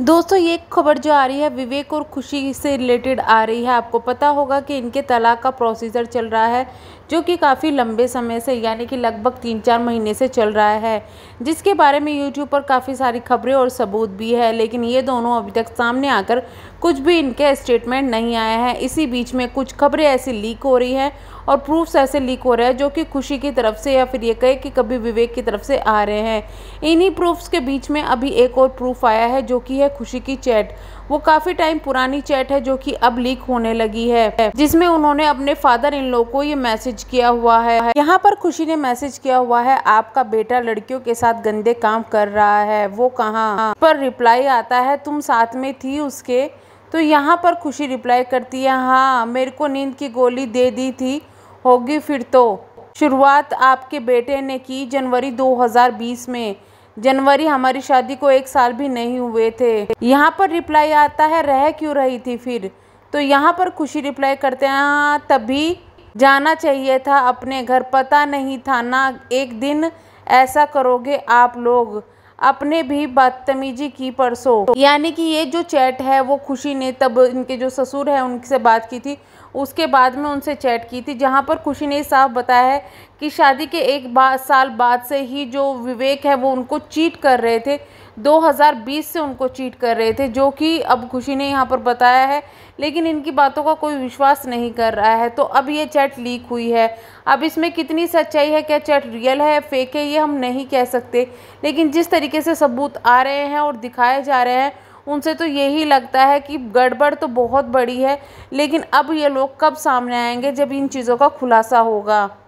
दोस्तों ये खबर जो आ रही है विवेक और खुशी से रिलेटेड आ रही है आपको पता होगा कि इनके तलाक का प्रोसीजर चल रहा है जो कि काफ़ी लंबे समय से यानी कि लगभग तीन चार महीने से चल रहा है जिसके बारे में यूट्यूब पर काफ़ी सारी खबरें और सबूत भी है लेकिन ये दोनों अभी तक सामने आकर कुछ भी इनके स्टेटमेंट नहीं आया है इसी बीच में कुछ खबरें ऐसी लीक हो रही हैं और प्रूफ्स ऐसे लीक हो रहे हैं जो कि खुशी की तरफ से या फिर ये कहे कि कभी विवेक की तरफ से आ रहे हैं इन्हीं प्रूफ्स के बीच में अभी एक और प्रूफ आया है जो कि है है खुशी की चैट वो काफ़ी टाइम पुरानी चैट है जो कि अब लीक होने लगी है जिसमें उन्होंने अपने फादर इन लोग को ये मैसेज किया हुआ है यहाँ पर खुशी ने मैसेज किया हुआ है आपका बेटा लड़कियों के साथ गंदे काम कर रहा है वो कहाँ पर रिप्लाई आता है तुम साथ में थी उसके तो यहाँ पर खुशी रिप्लाई करती है हाँ मेरे को नींद की गोली दे दी थी होगी फिर तो शुरुआत आपके बेटे ने की जनवरी 2020 में जनवरी हमारी शादी को एक साल भी नहीं हुए थे यहाँ पर रिप्लाई आता है रह क्यों रही थी फिर तो यहाँ पर खुशी रिप्लाई करते हैं हाँ, तभी जाना चाहिए था अपने घर पता नहीं था ना एक दिन ऐसा करोगे आप लोग अपने भी बदतमीजी की परसों यानी कि ये जो चैट है वो खुशी ने तब इनके जो ससुर है उनसे बात की थी उसके बाद में उनसे चैट की थी जहाँ पर खुशी ने साफ बताया है कि शादी के एक बा, साल बाद से ही जो विवेक है वो उनको चीट कर रहे थे 2020 से उनको चीट कर रहे थे जो कि अब खुशी ने यहाँ पर बताया है लेकिन इनकी बातों का कोई विश्वास नहीं कर रहा है तो अब ये चैट लीक हुई है अब इसमें कितनी सच्चाई है क्या चैट रियल है फेक है ये हम नहीं कह सकते लेकिन जिस तरीके से सबूत आ रहे हैं और दिखाए जा रहे हैं उनसे तो यही लगता है कि गड़बड़ तो बहुत बड़ी है लेकिन अब ये लोग कब सामने आएंगे जब इन चीज़ों का खुलासा होगा